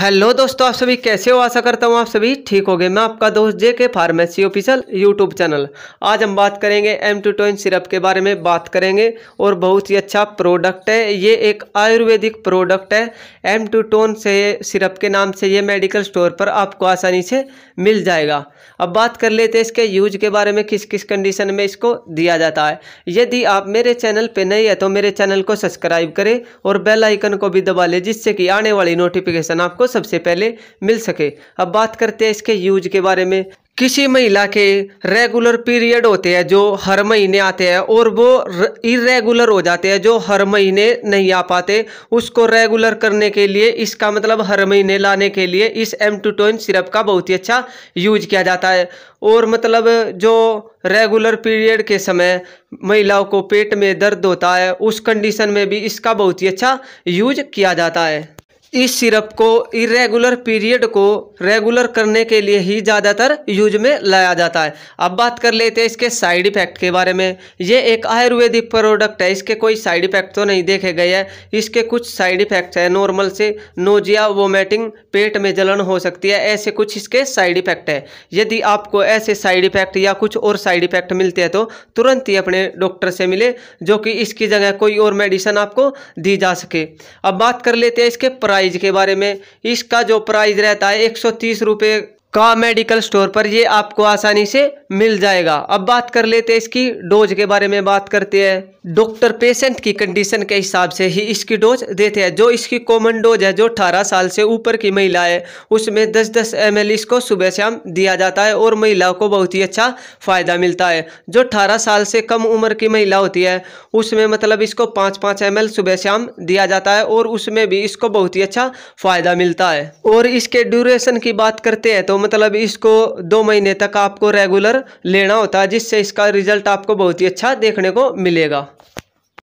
hello दोस्तों आप सभी कैसे हो आशा करता हूँ आप सभी ठीक होंगे मैं आपका दोस्त जे के फार्मेसी ऑफिसल यूट्यूब चैनल आज हम बात करेंगे एम टू टोइन सिरप के बारे में बात करेंगे और बहुत ही अच्छा प्रोडक्ट है ये एक आयुर्वेदिक प्रोडक्ट है एम टू टोन से सिरप के नाम से ये मेडिकल स्टोर पर आपको आसानी से मिल जाएगा अब बात कर लेते हैं इसके यूज के बारे में किस किस कंडीशन में इसको दिया जाता है यदि आप मेरे चैनल पर नहीं है तो मेरे चैनल को सब्सक्राइब करें और बेलाइकन को भी दबा लें जिससे कि आने वाली नोटिफिकेशन आपको सबसे पहले मिल सके अब बात करते हैं इसके यूज के बारे में किसी महिला के रेगुलर पीरियड होते हैं जो हर महीने आते हैं और वो इरेगुलर हो जाते हैं जो हर महीने नहीं आ पाते उसको रेगुलर करने के लिए इसका मतलब हर महीने लाने के लिए इस एम टूटोइन सिरप का बहुत ही अच्छा यूज किया जाता है और मतलब जो रेगुलर पीरियड के समय महिलाओं को पेट में दर्द होता है उस कंडीशन में भी इसका बहुत ही अच्छा यूज किया जाता है इस सिरप को इरेगुलर पीरियड को रेगुलर करने के लिए ही ज़्यादातर यूज में लाया जाता है अब बात कर लेते हैं इसके साइड इफ़ेक्ट के बारे में ये एक आयुर्वेदिक प्रोडक्ट है इसके कोई साइड इफ़ेक्ट तो नहीं देखे गए हैं इसके कुछ साइड इफ़ेक्ट्स हैं नॉर्मल से नोजिया वोमेटिंग पेट में जलन हो सकती है ऐसे कुछ इसके साइड इफ़ेक्ट है यदि आपको ऐसे साइड इफ़ेक्ट या कुछ और साइड इफ़ेक्ट मिलते हैं तो तुरंत ही अपने डॉक्टर से मिले जो कि इसकी जगह कोई और मेडिसन आपको दी जा सके अब बात कर लेते हैं इसके प्राइस प्राइज के बारे में इसका जो प्राइज रहता है एक सौ तीस रुपये का मेडिकल स्टोर पर ये आपको आसानी से मिल जाएगा अब बात कर लेते हैं इसकी डोज के बारे में बात करते हैं डॉक्टर पेशेंट की कंडीशन के हिसाब से ही इसकी डोज देते हैं जो इसकी कॉमन डोज है जो 18 साल से ऊपर की महिला है उसमें 10-10 एम इसको सुबह शाम दिया जाता है और महिलाओं को बहुत ही अच्छा फ़ायदा मिलता है जो अठारह साल से कम उम्र की महिला होती है उसमें मतलब इसको पाँच पाँच एम सुबह शाम दिया जाता है और उसमें भी इसको बहुत ही अच्छा फ़ायदा मिलता है और इसके ड्यूरेशन की बात करते हैं तो मतलब इसको दो महीने तक आपको रेगुलर लेना होता है जिससे इसका रिज़ल्ट आपको बहुत ही अच्छा देखने को मिलेगा